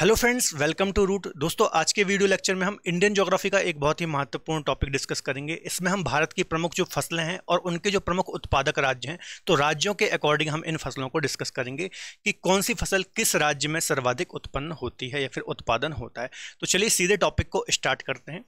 hello friends welcome to Root दोस्तों आज के वीडियो लेक्चर में हम इंडियन ज्योग्राफी का एक बहुत ही महत्वपूर्ण टॉपिक डिस्कस करेंगे इसमें हम भारत की प्रमुख जो फसलें हैं और उनके जो प्रमुख उत्पादक राज्य हैं तो राज्यों के अकॉर्डिंग हम इन फसलों को डिस्कस करेंगे कि कौन सी फसल किस राज्य में सर्वाधिक उत्पन्न होती है या फिर उत्पादन होता है तो चलिए सीधे टॉपिक को स्टार्ट करते हैं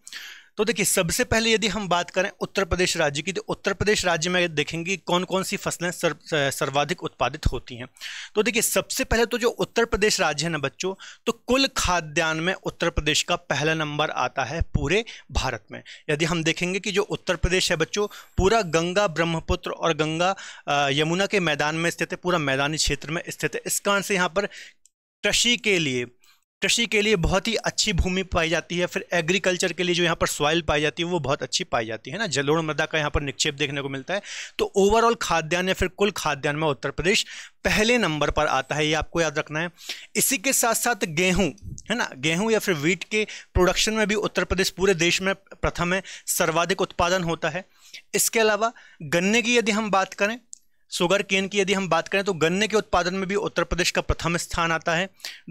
तो देखिए सबसे पहले यदि हम बात करें उत्तर प्रदेश राज्य की तो उत्तर प्रदेश राज्य में देखेंगे कौन कौन सी फसलें सर, सर्वाधिक उत्पादित होती हैं तो देखिए सबसे पहले तो जो उत्तर प्रदेश राज्य है ना बच्चों तो कुल खाद्यान्न में उत्तर प्रदेश का पहला नंबर आता है पूरे भारत में यदि हम देखेंगे कि जो उत्तर प्रदेश है बच्चों पूरा गंगा ब्रह्मपुत्र और गंगा यमुना के मैदान में स्थित है पूरा मैदानी क्षेत्र में स्थित है इस कारण से यहाँ पर कृषि के लिए कृषि के लिए बहुत ही अच्छी भूमि पाई जाती है फिर एग्रीकल्चर के लिए जो यहाँ पर सॉइल पाई जाती है वो बहुत अच्छी पाई जाती है ना जलोड़ मृदा का यहाँ पर निक्षेप देखने को मिलता है तो ओवरऑल खाद्यान्न या फिर कुल खाद्यान्न में उत्तर प्रदेश पहले नंबर पर आता है ये आपको याद रखना है इसी के साथ साथ गेहूँ है ना गेहूँ या फिर वीट के प्रोडक्शन में भी उत्तर प्रदेश पूरे देश में प्रथम है सर्वाधिक उत्पादन होता है इसके अलावा गन्ने की यदि हम बात करें शुगर केन की यदि हम बात करें तो गन्ने के उत्पादन में भी उत्तर प्रदेश का प्रथम स्थान आता है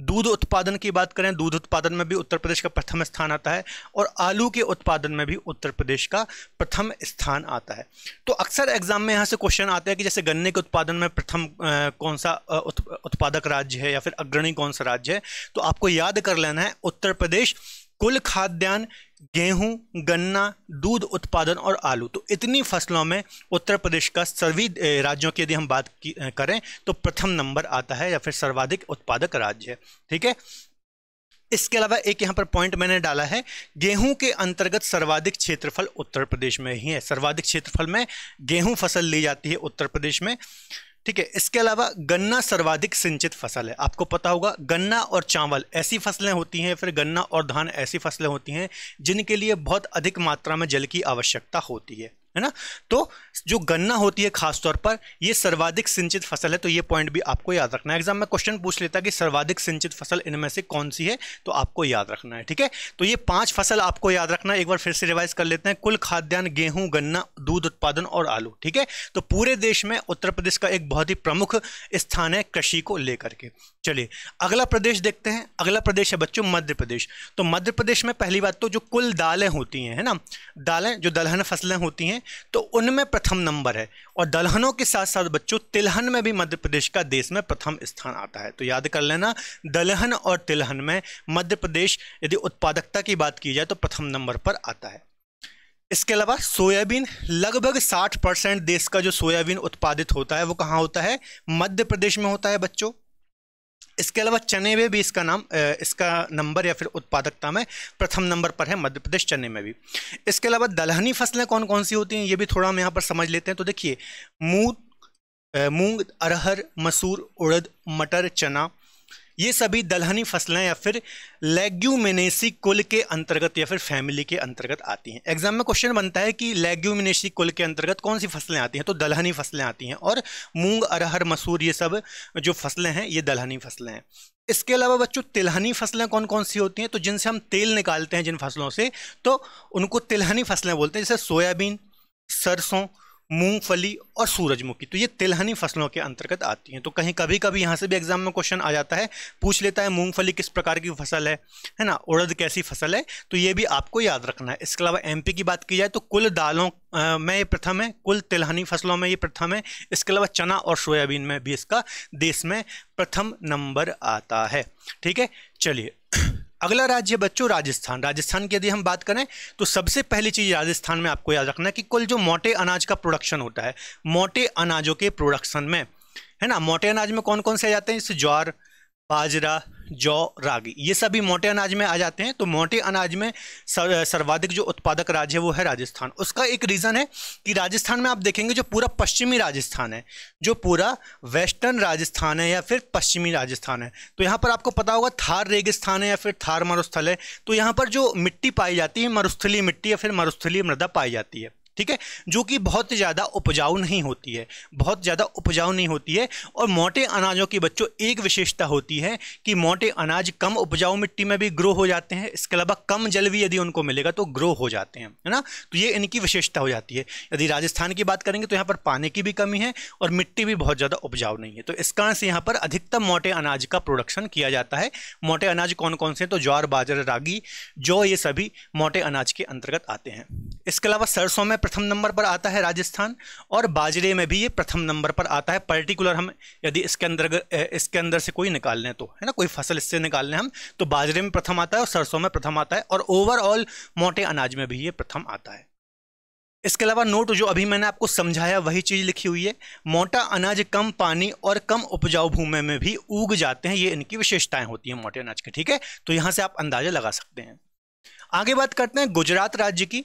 दूध उत्पादन की बात करें दूध उत्पादन में भी उत्तर प्रदेश का प्रथम स्थान आता है और आलू के उत्पादन में भी उत्तर प्रदेश का प्रथम स्थान आता है तो अक्सर एग्जाम में यहाँ से क्वेश्चन आते हैं कि जैसे गन्ने के उत्पादन में प्रथम कौन सा उत्पादक राज्य है या फिर अग्रणी कौन सा राज्य है तो आपको याद कर लेना है उत्तर प्रदेश कुल खाद्यान्न गेहूं गन्ना दूध उत्पादन और आलू तो इतनी फसलों में उत्तर प्रदेश का सभी राज्यों की यदि हम बात करें तो प्रथम नंबर आता है या फिर सर्वाधिक उत्पादक राज्य है ठीक है इसके अलावा एक यहाँ पर पॉइंट मैंने डाला है गेहूं के अंतर्गत सर्वाधिक क्षेत्रफल उत्तर प्रदेश में ही है सर्वाधिक क्षेत्रफल में गेहूं फसल ली जाती है उत्तर प्रदेश में ठीक है इसके अलावा गन्ना सर्वाधिक सिंचित फसल है आपको पता होगा गन्ना और चावल ऐसी फसलें होती हैं फिर गन्ना और धान ऐसी फसलें होती हैं जिनके लिए बहुत अधिक मात्रा में जल की आवश्यकता होती है है ना तो जो गन्ना होती है खासतौर पर ये सर्वाधिक सिंचित फसल है तो ये पॉइंट भी आपको याद रखना है एग्जाम में क्वेश्चन पूछ लेता है कि सर्वाधिक सिंचित फसल इनमें से कौन सी है तो आपको याद रखना है ठीक है तो ये पांच फसल आपको याद रखना है एक बार फिर से रिवाइज कर लेते हैं कुल खाद्यान्न गेहूं गन्ना दूध उत्पादन और आलू ठीक है तो पूरे देश में उत्तर प्रदेश का एक बहुत ही प्रमुख स्थान है कृषि को लेकर के चलिए अगला प्रदेश देखते हैं अगला प्रदेश है बच्चों मध्य प्रदेश तो मध्य प्रदेश में पहली बात तो जो कुल दालें होती हैं है ना दालें जो दलहन फसलें होती हैं तो उनमें प्रथम नंबर है और दलहनों के साथ साथ बच्चों तिलहन में भी मध्य प्रदेश का देश में प्रथम स्थान आता है तो याद कर लेना दलहन और तिलहन में मध्य प्रदेश यदि उत्पादकता की बात की जाए तो प्रथम नंबर पर आता है इसके अलावा सोयाबीन लगभग 60 परसेंट देश का जो सोयाबीन उत्पादित होता है वो कहाँ होता है मध्य प्रदेश में होता है बच्चों इसके अलावा चने में भी इसका नाम इसका नंबर या फिर उत्पादकता में प्रथम नंबर पर है मध्य प्रदेश चने में भी इसके अलावा दलहनी फसलें कौन कौन सी होती हैं ये भी थोड़ा हम यहाँ पर समझ लेते हैं तो देखिए मूंग मूंग अरहर मसूर उड़द मटर चना ये सभी दलहनी फसलें या फिर लेग्यूमिनेसी कुल के अंतर्गत या फिर फैमिली के अंतर्गत आती हैं एग्जाम में क्वेश्चन बनता है कि लेग्यूमिनेसी कुल के अंतर्गत कौन सी फसलें आती हैं तो दलहनी फसलें आती हैं और मूंग अरहर मसूर ये सब जो फसलें हैं ये दलहनी फसलें हैं इसके अलावा बच्चों तिलहनी फसलें कौन कौन सी होती हैं तो जिनसे हम तेल निकालते हैं जिन फसलों से तो उनको तिलहनी फसलें बोलते हैं जैसे सोयाबीन सरसों मूंगफली और सूरजमुखी तो ये तिलहनी फसलों के अंतर्गत आती हैं तो कहीं कभी कभी यहाँ से भी एग्जाम में क्वेश्चन आ जाता है पूछ लेता है मूंगफली किस प्रकार की फसल है है ना उड़द कैसी फसल है तो ये भी आपको याद रखना है इसके अलावा एमपी की बात की जाए तो कुल दालों में ये प्रथम है कुल तिलहनी फसलों में ये प्रथम है इसके अलावा चना और सोयाबीन में भी इसका देश में प्रथम नंबर आता है ठीक है चलिए अगला राज्य बच्चों राजस्थान राजस्थान की यदि हम बात करें तो सबसे पहली चीज़ राजस्थान में आपको याद रखना है कि कुल जो मोटे अनाज का प्रोडक्शन होता है मोटे अनाजों के प्रोडक्शन में है ना मोटे अनाज में कौन कौन से आ जाते हैं जैसे ज्वार बाजरा जौ रागी ये सभी मोटे अनाज में आ जाते हैं तो मोटे अनाज में सर्वाधिक जो उत्पादक राज्य है वो है राजस्थान उसका एक रीज़न है कि राजस्थान में आप देखेंगे जो पूरा पश्चिमी राजस्थान है जो पूरा वेस्टर्न राजस्थान है या फिर पश्चिमी राजस्थान है तो यहाँ पर आपको पता होगा थार रेगिस्थान है या फिर थार मरुस्थल है तो यहाँ पर जो मिट्टी पाई जाती है मरुस्थली मिट्टी या फिर मरुस्थली मृदा पाई जाती है ठीक है जो कि बहुत ज़्यादा उपजाऊ नहीं होती है बहुत ज़्यादा उपजाऊ नहीं होती है और मोटे अनाजों की बच्चों एक विशेषता होती है कि मोटे अनाज कम उपजाऊ मिट्टी में भी ग्रो हो जाते हैं इसके अलावा कम जल भी यदि उनको मिलेगा तो ग्रो हो जाते हैं है ना तो ये इनकी विशेषता हो जाती है यदि राजस्थान की बात करेंगे तो यहाँ पर पानी की भी कमी है और मिट्टी भी बहुत ज़्यादा उपजाऊ नहीं है तो इस कारण से यहाँ पर अधिकतम मोटे अनाज का प्रोडक्शन किया जाता है मोटे अनाज कौन कौन से तो ज्वार बाजरा रागी जौ ये सभी मोटे अनाज के अंतर्गत आते हैं इसके अलावा सरसों में प्रथम नंबर पर आता है राजस्थान और बाजरे में भी ये प्रथम नंबर पर आता है पर्टिकुलर हम यदि इसके अंदर इसके अंदर से कोई निकाल लें तो है ना कोई फसल इससे निकाल लें हम तो बाजरे में प्रथम आता है और सरसों में प्रथम आता है और ओवरऑल मोटे अनाज में भी ये प्रथम आता है इसके अलावा नोट जो अभी मैंने आपको समझाया वही चीज़ लिखी हुई है मोटा अनाज कम पानी और कम उपजाऊ भूमि में भी उग जाते हैं ये इनकी विशेषताएं होती हैं मोटे अनाज के ठीक है तो यहाँ से आप अंदाजा लगा सकते हैं आगे बात करते हैं गुजरात राज्य की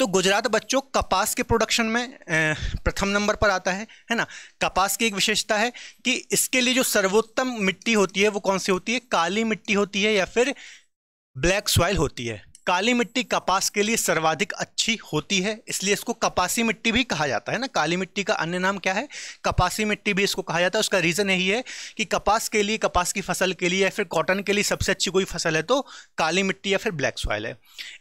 तो गुजरात बच्चों कपास के प्रोडक्शन में प्रथम नंबर पर आता है है ना कपास की एक विशेषता है कि इसके लिए जो सर्वोत्तम मिट्टी होती है वो कौन सी होती है काली मिट्टी होती है या फिर ब्लैक सॉइल होती है काली मिट्टी कपास के लिए सर्वाधिक अच्छी होती है इसलिए इसको कपासी मिट्टी भी कहा जाता है ना काली मिट्टी का अन्य नाम क्या है कपासी मिट्टी भी इसको कहा जाता है उसका रीज़न यही है कि कपास के लिए कपास की फसल के लिए या फिर कॉटन के लिए सबसे अच्छी कोई फसल है तो काली मिट्टी या फिर ब्लैक सॉयल है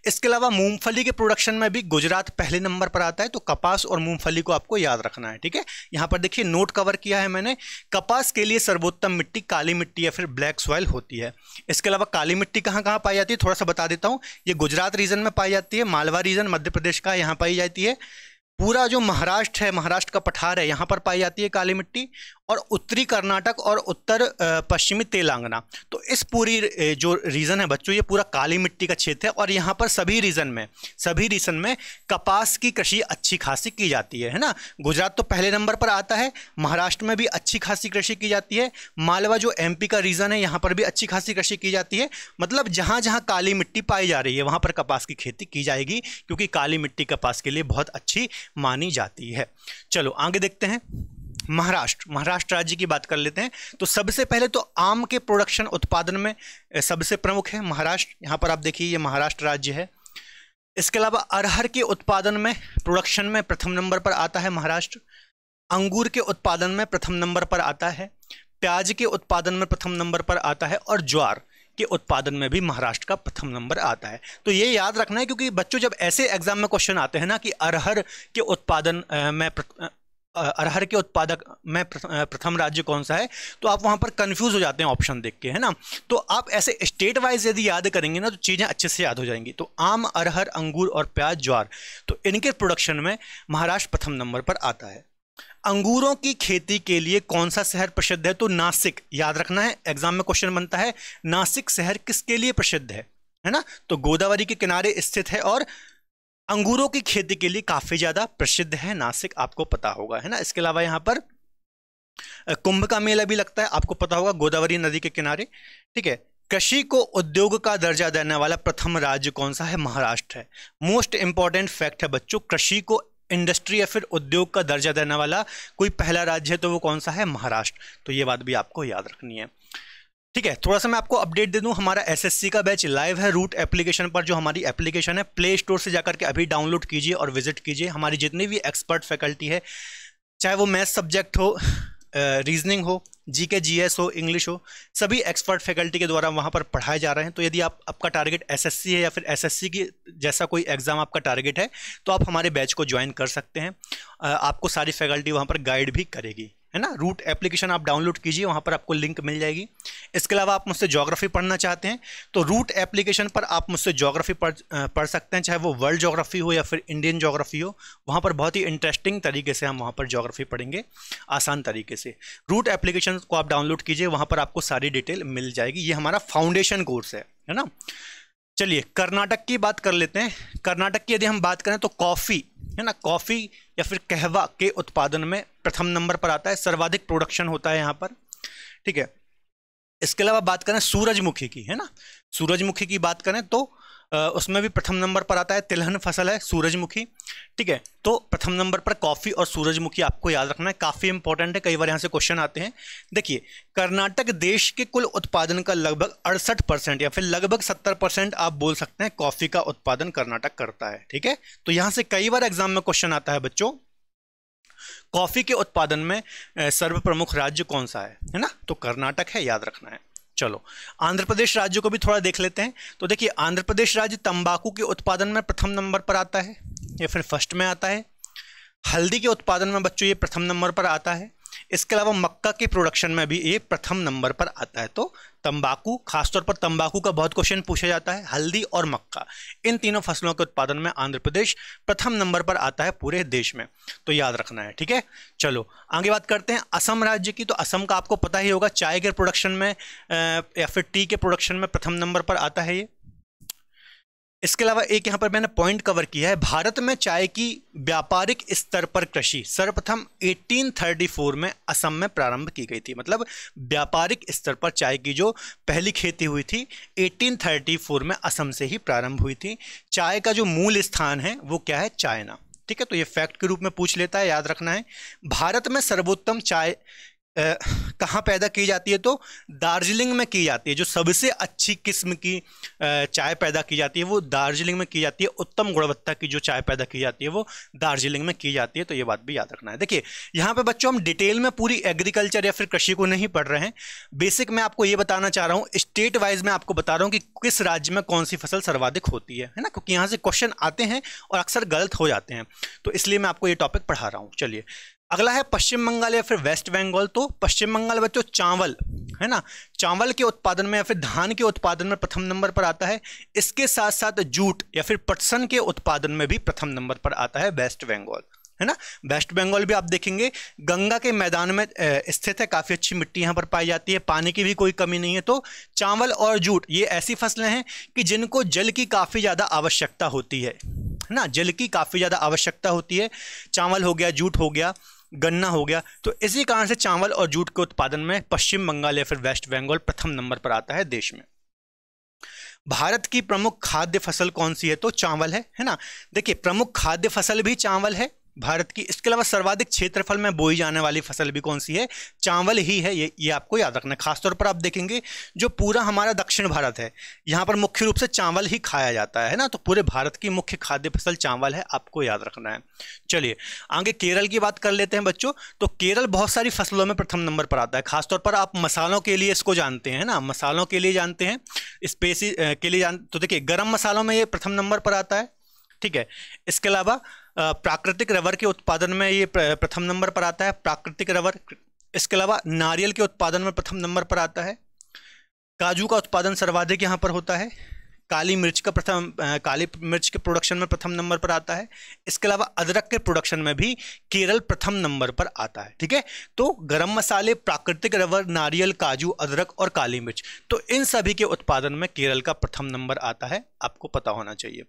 इसके अलावा मूँगफली के प्रोडक्शन में भी गुजरात पहले नंबर पर आता है तो कपास और मूँगफली को आपको याद रखना है ठीक है यहाँ पर देखिए नोट कवर किया है मैंने कपास के लिए सर्वोत्तम मिट्टी काली मिट्टी या फिर ब्लैक सॉयल होती है इसके अलावा काली मिट्टी कहाँ कहाँ पाई जाती है थोड़ा सा बता देता हूँ ये गुजरात रीजन में पाई जाती है मालवा रीजन मध्य प्रदेश का यहाँ पाई जाती है पूरा जो महाराष्ट्र है महाराष्ट्र का पठार है यहाँ पर पाई जाती है काली मिट्टी और उत्तरी कर्नाटक और उत्तर पश्चिमी तेलंगाना तो इस पूरी जो रीज़न है बच्चों ये पूरा काली मिट्टी का क्षेत्र है और यहाँ पर सभी रीज़न में सभी रीज़न में कपास की कृषि अच्छी खासी की जाती है है ना गुजरात तो पहले नंबर पर आता है महाराष्ट्र में भी अच्छी खासी कृषि की जाती है मालवा जो एम का रीज़न है यहाँ पर भी अच्छी खासी कृषि की जाती है मतलब जहाँ जहाँ काली मिट्टी पाई जा रही है वहाँ पर कपास की खेती की जाएगी क्योंकि काली मिट्टी कपास के लिए बहुत अच्छी मानी जाती है चलो आगे देखते हैं महाराष्ट्र महाराष्ट्र राज्य की बात कर लेते हैं तो सबसे पहले तो आम के प्रोडक्शन उत्पादन में सबसे प्रमुख है महाराष्ट्र यहाँ पर आप देखिए ये महाराष्ट्र राज्य है इसके अलावा अरहर के उत्पादन में प्रोडक्शन में प्रथम नंबर पर आता है महाराष्ट्र अंगूर के उत्पादन में प्रथम नंबर पर आता है प्याज के उत्पादन में प्रथम नंबर पर आता है और ज्वार के उत्पादन में भी महाराष्ट्र का प्रथम नंबर आता है तो ये याद रखना है क्योंकि बच्चों जब ऐसे एग्जाम में क्वेश्चन आते हैं ना कि अरहर के उत्पादन में अरहर के उत्पादक में प्रथम राज्य कौन सा है तो आप वहाँ पर कंफ्यूज हो जाते हैं ऑप्शन देख के है ना तो आप ऐसे स्टेट वाइज यदि याद करेंगे ना तो चीज़ें अच्छे से याद हो जाएंगी तो आम अरहर अंगूर और प्याज ज्वार तो इनके प्रोडक्शन में महाराष्ट्र प्रथम नंबर पर आता है अंगूरों की खेती के लिए कौन सा शहर प्रसिद्ध है तो नासिक याद रखना है एग्जाम में क्वेश्चन बनता है नासिक शहर किसके लिए प्रसिद्ध है है ना तो गोदावरी के किनारे स्थित है और अंगूरों की खेती के लिए काफी ज्यादा प्रसिद्ध है नासिक आपको पता होगा है ना इसके अलावा यहां पर कुंभ का मेला भी लगता है आपको पता होगा गोदावरी नदी के किनारे ठीक है कृषि को उद्योग का दर्जा देने वाला प्रथम राज्य कौन सा है महाराष्ट्र है मोस्ट इंपॉर्टेंट फैक्ट है बच्चों कृषि को इंडस्ट्री या फिर उद्योग का दर्जा देने वाला कोई पहला राज्य है तो वो कौन सा है महाराष्ट्र तो ये बात भी आपको याद रखनी है ठीक है थोड़ा सा मैं आपको अपडेट दे दूं हमारा एसएससी का बैच लाइव है रूट एप्लीकेशन पर जो हमारी एप्लीकेशन है प्ले स्टोर से जाकर के अभी डाउनलोड कीजिए और विजिट कीजिए हमारी जितनी भी एक्सपर्ट फैकल्टी है चाहे वो मैथ सब्जेक्ट हो रीजनिंग हो जी के जी एस हो इंग्लिश हो सभी एक्सपर्ट फैकल्टी के द्वारा वहाँ पर पढ़ाए जा रहे हैं तो यदि आप आपका टारगेट एसएससी है या फिर एसएससी की जैसा कोई एग्ज़ाम आपका टारगेट है तो आप हमारे बैच को ज्वाइन कर सकते हैं आपको सारी फैकल्टी वहाँ पर गाइड भी करेगी है ना रूट एप्लीकेशन आप डाउनलोड कीजिए वहाँ पर आपको लिंक मिल जाएगी इसके अलावा आप मुझसे जोग्राफी पढ़ना चाहते हैं तो रूट एप्लीकेशन पर आप मुझसे जोग्राफी पढ़ पढ़ सकते हैं चाहे वो वर्ल्ड जोग्राफी हो या फिर इंडियन जोग्राफी हो वहाँ पर बहुत ही इंटरेस्टिंग तरीके से हम वहाँ पर जोग्राफी पढ़ेंगे आसान तरीके से रूट एप्लीकेशन को आप डाउनलोड कीजिए वहाँ पर आपको सारी डिटेल मिल जाएगी ये हमारा फाउंडेशन कोर्स है है ना चलिए कर्नाटक की बात कर लेते हैं कर्नाटक की यदि हम बात करें तो कॉफ़ी है ना कॉफ़ी या फिर कहवा के उत्पादन में प्रथम नंबर पर आता है सर्वाधिक प्रोडक्शन होता है यहाँ पर ठीक है इसके अलावा बात करें सूरजमुखी की है ना सूरजमुखी की बात करें तो उसमें भी प्रथम नंबर पर आता है तिलहन फसल है सूरजमुखी ठीक है तो प्रथम नंबर पर कॉफ़ी और सूरजमुखी आपको याद रखना है काफ़ी इंपॉर्टेंट है कई बार यहाँ से क्वेश्चन आते हैं देखिए कर्नाटक देश के कुल उत्पादन का लगभग अड़सठ परसेंट या फिर लगभग सत्तर परसेंट आप बोल सकते हैं कॉफ़ी का उत्पादन कर्नाटक करता है ठीक है तो यहाँ से कई बार एग्जाम में क्वेश्चन आता है बच्चों कॉफ़ी के उत्पादन में सर्वप्रमुख राज्य कौन सा है है ना तो कर्नाटक है याद रखना है चलो आंध्र प्रदेश राज्य को भी थोड़ा देख लेते हैं तो देखिए आंध्र प्रदेश राज्य तंबाकू के उत्पादन में प्रथम नंबर पर आता है या फिर फर्स्ट में आता है हल्दी के उत्पादन में बच्चों ये प्रथम नंबर पर आता है इसके अलावा मक्का के प्रोडक्शन में भी ये प्रथम नंबर पर आता है तो तंबाकू खासतौर पर तंबाकू का बहुत क्वेश्चन पूछा जाता है हल्दी और मक्का इन तीनों फसलों के उत्पादन में आंध्र प्रदेश प्रथम नंबर पर आता है पूरे देश में तो याद रखना है ठीक है चलो आगे बात करते हैं असम राज्य की तो असम का आपको पता ही होगा चाय के प्रोडक्शन में या फिर टी के प्रोडक्शन में प्रथम नंबर पर आता है ये इसके अलावा एक यहाँ पर मैंने पॉइंट कवर किया है भारत में चाय की व्यापारिक स्तर पर कृषि सर्वप्रथम 1834 में असम में प्रारंभ की गई थी मतलब व्यापारिक स्तर पर चाय की जो पहली खेती हुई थी 1834 में असम से ही प्रारंभ हुई थी चाय का जो मूल स्थान है वो क्या है चाइना ठीक है तो ये फैक्ट के रूप में पूछ लेता है याद रखना है भारत में सर्वोत्तम चाय कहाँ पैदा की जाती है तो दार्जिलिंग में की जाती है जो सबसे अच्छी किस्म की चाय पैदा की जाती है वो दार्जिलिंग में की जाती है उत्तम गुणवत्ता की जो चाय पैदा की जाती है वो दार्जिलिंग में की जाती है तो ये बात भी याद रखना है देखिए यहाँ पे बच्चों हम डिटेल में पूरी एग्रीकल्चर या फिर कृषि को नहीं पढ़ रहे हैं बेसिक मैं आपको ये बताना चाह रहा हूँ स्टेट वाइज मैं आपको बता रहा हूँ कि किस राज्य में कौन सी फसल सर्वाधिक होती है है ना क्योंकि यहाँ से क्वेश्चन आते हैं और अक्सर गलत हो जाते हैं तो इसलिए मैं आपको ये टॉपिक पढ़ा रहा हूँ चलिए अगला है पश्चिम बंगाल या फिर वेस्ट बंगाल तो पश्चिम बंगाल बच्चों चावल है ना चावल के उत्पादन में या फिर धान के उत्पादन में प्रथम नंबर पर आता है इसके साथ साथ जूट या फिर पटसन के उत्पादन में भी प्रथम नंबर पर आता है वेस्ट बंगाल है ना वेस्ट बंगाल भी आप देखेंगे गंगा के मैदान में स्थित है काफ़ी अच्छी मिट्टी यहाँ पर पाई जाती है पानी की भी कोई कमी नहीं है तो चावल और जूट ये ऐसी फसलें हैं कि जिनको जल की काफ़ी ज़्यादा आवश्यकता होती है ना जल की काफ़ी ज़्यादा आवश्यकता होती है चावल हो गया जूट हो गया गन्ना हो गया तो इसी कारण से चावल और जूट के उत्पादन में पश्चिम बंगाल या फिर वेस्ट बंगाल प्रथम नंबर पर आता है देश में भारत की प्रमुख खाद्य फसल कौन सी है तो चावल है है ना देखिए प्रमुख खाद्य फसल भी चावल है भारत की इसके अलावा सर्वाधिक क्षेत्रफल में बोई जाने वाली फसल भी कौन सी है चावल ही है ये ये आपको याद रखना है खासतौर पर आप देखेंगे जो पूरा हमारा दक्षिण भारत है यहाँ पर मुख्य रूप से चावल ही खाया जाता है ना तो पूरे भारत की मुख्य खाद्य फसल चावल है आपको याद रखना है चलिए आगे केरल की बात कर लेते हैं बच्चों तो केरल बहुत सारी फसलों में प्रथम नंबर पर आता है खासतौर पर आप मसालों के लिए इसको जानते हैं ना मसालों के लिए जानते हैं स्पेसी के लिए जान तो देखिए गर्म मसालों में ये प्रथम नंबर पर आता है ठीक है इसके अलावा प्राकृतिक रबर के उत्पादन में ये प्रथम नंबर पर आता है प्राकृतिक रबर इसके अलावा नारियल के उत्पादन में प्रथम नंबर पर आता है काजू का उत्पादन सर्वाधिक यहाँ पर होता है काली मिर्च का प्रथम काली मिर्च के प्रोडक्शन में प्रथम नंबर पर आता है इसके अलावा अदरक के प्रोडक्शन में भी केरल प्रथम नंबर पर आता है ठीक है तो गरम मसाले प्राकृतिक रबर नारियल काजू अदरक और काली मिर्च तो इन सभी के उत्पादन में केरल का प्रथम नंबर आता है आपको पता होना चाहिए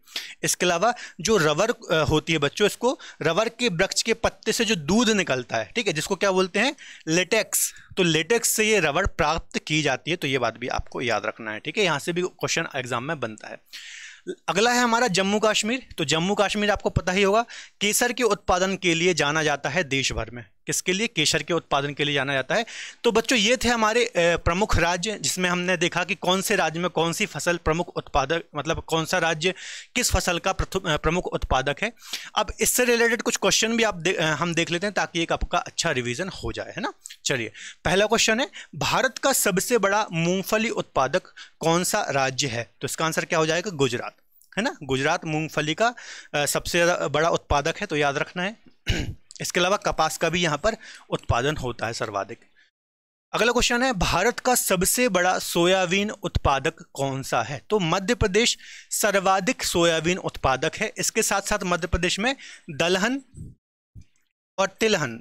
इसके अलावा जो रबर होती है बच्चों इसको रबर के वृक्ष के पत्ते से जो दूध निकलता है ठीक है जिसको क्या बोलते हैं लेटेक्स तो लेटेक्स से ये रबड़ प्राप्त की जाती है तो ये बात भी आपको याद रखना है ठीक है यहाँ से भी क्वेश्चन एग्जाम में बनता है अगला है हमारा जम्मू कश्मीर तो जम्मू कश्मीर आपको पता ही होगा केसर के उत्पादन के लिए जाना जाता है देश भर में किसके लिए केसर के उत्पादन के लिए जाना जाता है तो बच्चों ये थे हमारे प्रमुख राज्य जिसमें हमने देखा कि कौन से राज्य में कौन सी फसल प्रमुख उत्पादक मतलब कौन सा राज्य किस फसल का प्रमुख उत्पादक है अब इससे रिलेटेड कुछ क्वेश्चन भी आप दे, हम देख लेते हैं ताकि एक आपका अच्छा रिविजन हो जाए है ना चलिए पहला क्वेश्चन है भारत का सबसे बड़ा मूंगफली उत्पादक कौन सा राज्य है तो इसका आंसर क्या हो जाएगा गुजरात है ना गुजरात मूंगफली का सबसे बड़ा उत्पादक है तो याद रखना है इसके अलावा कपास का भी यहाँ पर उत्पादन होता है सर्वाधिक अगला क्वेश्चन है भारत का सबसे बड़ा सोयाबीन उत्पादक कौन सा है तो मध्य प्रदेश सर्वाधिक सोयाबीन उत्पादक है इसके साथ साथ मध्य प्रदेश में दलहन और तिलहन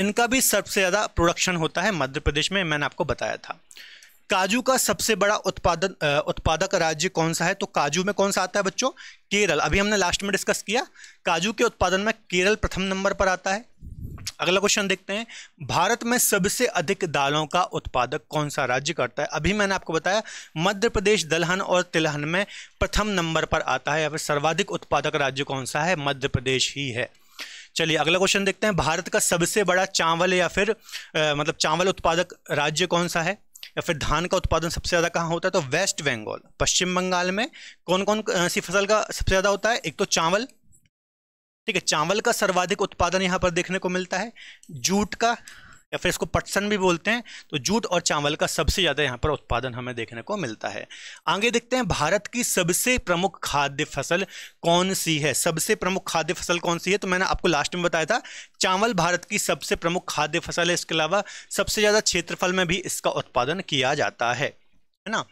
इनका भी सबसे ज़्यादा प्रोडक्शन होता है मध्य प्रदेश में मैंने आपको बताया था काजू का सबसे बड़ा उत्पादन उत्पादक राज्य कौन सा है तो काजू में कौन सा आता है बच्चों केरल अभी हमने लास्ट में डिस्कस किया काजू के उत्पादन में केरल प्रथम नंबर पर आता है अगला क्वेश्चन देखते हैं भारत में सबसे अधिक दालों का उत्पादक कौन सा राज्य करता है अभी मैंने आपको बताया मध्य प्रदेश दलहन और तिलहन में प्रथम नंबर पर आता है या फिर सर्वाधिक उत्पादक राज्य कौन सा है मध्य प्रदेश ही है चलिए अगला क्वेश्चन देखते हैं भारत का सबसे बड़ा चावल या फिर आ, मतलब चावल उत्पादक राज्य कौन सा है या फिर धान का उत्पादन सबसे ज़्यादा कहाँ होता है तो वेस्ट बंगाल पश्चिम बंगाल में कौन कौन सी फसल का सबसे ज़्यादा होता है एक तो चावल ठीक है चावल का सर्वाधिक उत्पादन यहाँ पर देखने को मिलता है जूट का या फिर इसको पटसन भी बोलते हैं तो जूट और चावल का सबसे ज़्यादा यहाँ पर उत्पादन हमें देखने को मिलता है आगे देखते हैं भारत की सबसे प्रमुख खाद्य फसल कौन सी है सबसे प्रमुख खाद्य फसल कौन सी है तो मैंने आपको लास्ट में बताया था चावल भारत की सबसे प्रमुख खाद्य फसल है इसके अलावा सबसे ज़्यादा क्षेत्रफल में भी इसका उत्पादन किया जाता है है ना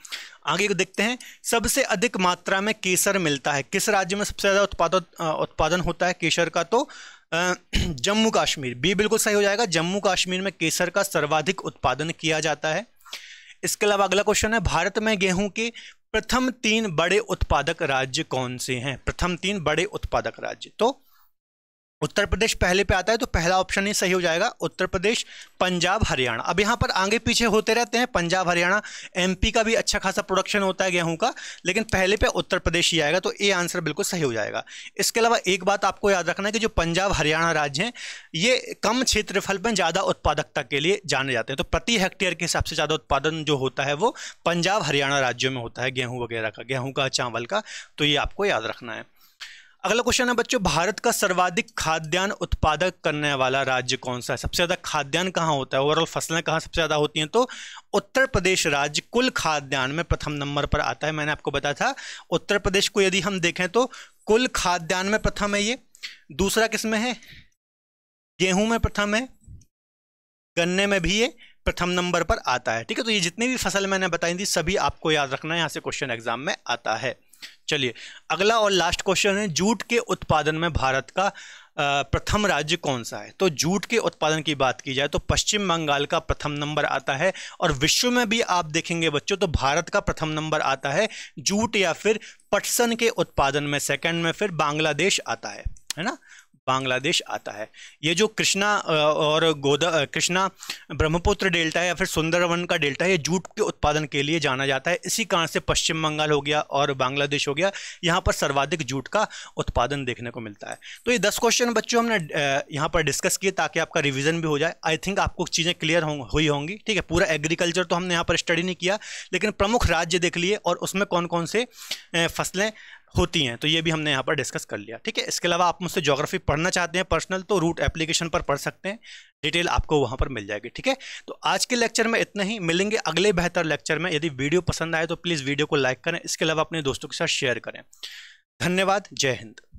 आगे को देखते हैं सबसे अधिक मात्रा में केसर मिलता है किस राज्य में सबसे ज़्यादा उत्पादन उत्पादन होता है केसर का तो जम्मू कश्मीर बी बिल्कुल सही हो जाएगा जम्मू कश्मीर में केसर का सर्वाधिक उत्पादन किया जाता है इसके अलावा अगला क्वेश्चन है भारत में गेहूं के प्रथम तीन बड़े उत्पादक राज्य कौन से हैं प्रथम तीन बड़े उत्पादक राज्य तो उत्तर प्रदेश पहले पे आता है तो पहला ऑप्शन ही सही हो जाएगा उत्तर प्रदेश पंजाब हरियाणा अब यहाँ पर आगे पीछे होते रहते हैं पंजाब हरियाणा एमपी का भी अच्छा खासा प्रोडक्शन होता है गेहूं का लेकिन पहले पे उत्तर प्रदेश ही आएगा तो ये आंसर बिल्कुल सही हो जाएगा इसके अलावा एक बात आपको याद रखना है कि जो पंजाब हरियाणा राज्य हैं ये कम क्षेत्रफल में ज़्यादा उत्पादकता के लिए जाने जाते हैं तो प्रति हेक्टेयर के हिसाब से ज़्यादा उत्पादन जो होता है वो पंजाब हरियाणा राज्यों में होता है गेहूँ वगैरह का गेहूँ का चावल का तो ये आपको याद रखना है अगला क्वेश्चन है बच्चों भारत का सर्वाधिक खाद्यान्न उत्पादक करने वाला राज्य कौन सा है सबसे ज़्यादा खाद्यान्न कहाँ होता है ओवरऑल फसलें कहाँ सबसे ज़्यादा होती हैं तो उत्तर प्रदेश राज्य कुल खाद्यान्न में प्रथम नंबर पर आता है मैंने आपको बताया था उत्तर प्रदेश को यदि हम देखें तो कुल खाद्यान्न में प्रथम है ये दूसरा किस में है गेहूं में प्रथम है गन्ने में भी ये प्रथम नंबर पर आता है ठीक है तो ये जितनी भी फसल मैंने बताई थी सभी आपको याद रखना है यहाँ से क्वेश्चन एग्जाम में आता है चलिए अगला और लास्ट क्वेश्चन है जूट के उत्पादन में भारत का प्रथम राज्य कौन सा है तो जूट के उत्पादन की बात की जाए तो पश्चिम बंगाल का प्रथम नंबर आता है और विश्व में भी आप देखेंगे बच्चों तो भारत का प्रथम नंबर आता है जूट या फिर पटसन के उत्पादन में सेकंड में फिर बांग्लादेश आता है है ना बांग्लादेश आता है ये जो कृष्णा और गोदा कृष्णा ब्रह्मपुत्र डेल्टा या फिर सुंदरवन का डेल्टा है जूट के उत्पादन के लिए जाना जाता है इसी कारण से पश्चिम बंगाल हो गया और बांग्लादेश हो गया यहाँ पर सर्वाधिक जूट का उत्पादन देखने को मिलता है तो ये दस क्वेश्चन बच्चों हमने यहाँ पर डिस्कस किए ताकि आपका रिविजन भी हो जाए आई थिंक आपको चीज़ें क्लियर हुई होंगी ठीक है पूरा एग्रीकल्चर तो हमने यहाँ पर स्टडी नहीं किया लेकिन प्रमुख राज्य देख लिए और उसमें कौन कौन से फसलें होती हैं तो ये भी हमने यहाँ पर डिस्कस कर लिया ठीक है इसके अलावा आप मुझसे जोग्राफी पढ़ना चाहते हैं पर्सनल तो रूट एप्लीकेशन पर पढ़ सकते हैं डिटेल आपको वहाँ पर मिल जाएगी ठीक है तो आज के लेक्चर में इतना ही मिलेंगे अगले बेहतर लेक्चर में यदि वीडियो पसंद आए तो प्लीज़ वीडियो को लाइक करें इसके अलावा अपने दोस्तों के साथ शेयर करें धन्यवाद जय हिंद